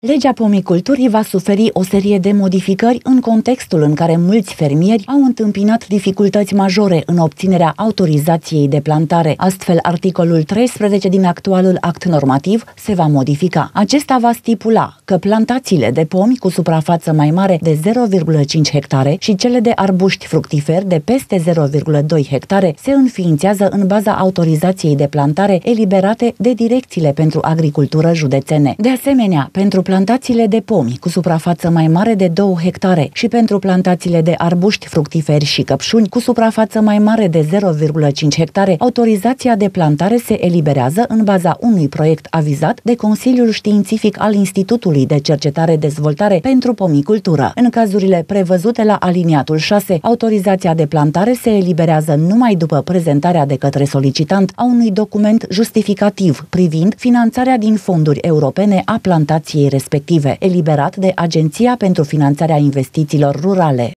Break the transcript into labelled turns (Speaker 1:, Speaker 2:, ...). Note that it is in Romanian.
Speaker 1: Legea pomiculturii va suferi o serie de modificări în contextul în care mulți fermieri au întâmpinat dificultăți majore în obținerea autorizației de plantare. Astfel, articolul 13 din actualul act normativ se va modifica. Acesta va stipula că plantațiile de pomi cu suprafață mai mare de 0,5 hectare și cele de arbuști fructiferi de peste 0,2 hectare se înființează în baza autorizației de plantare eliberate de direcțiile pentru agricultură județene. De asemenea, pentru plantațiile de pomi cu suprafață mai mare de 2 hectare și pentru plantațiile de arbuști fructiferi și căpșuni cu suprafață mai mare de 0,5 hectare, autorizația de plantare se eliberează în baza unui proiect avizat de Consiliul Științific al Institutului de Cercetare-Dezvoltare pentru Pomicultură. În cazurile prevăzute la aliniatul 6, autorizația de plantare se eliberează numai după prezentarea de către solicitant a unui document justificativ privind finanțarea din fonduri europene a plantației respective, eliberat de Agenția pentru Finanțarea Investițiilor Rurale.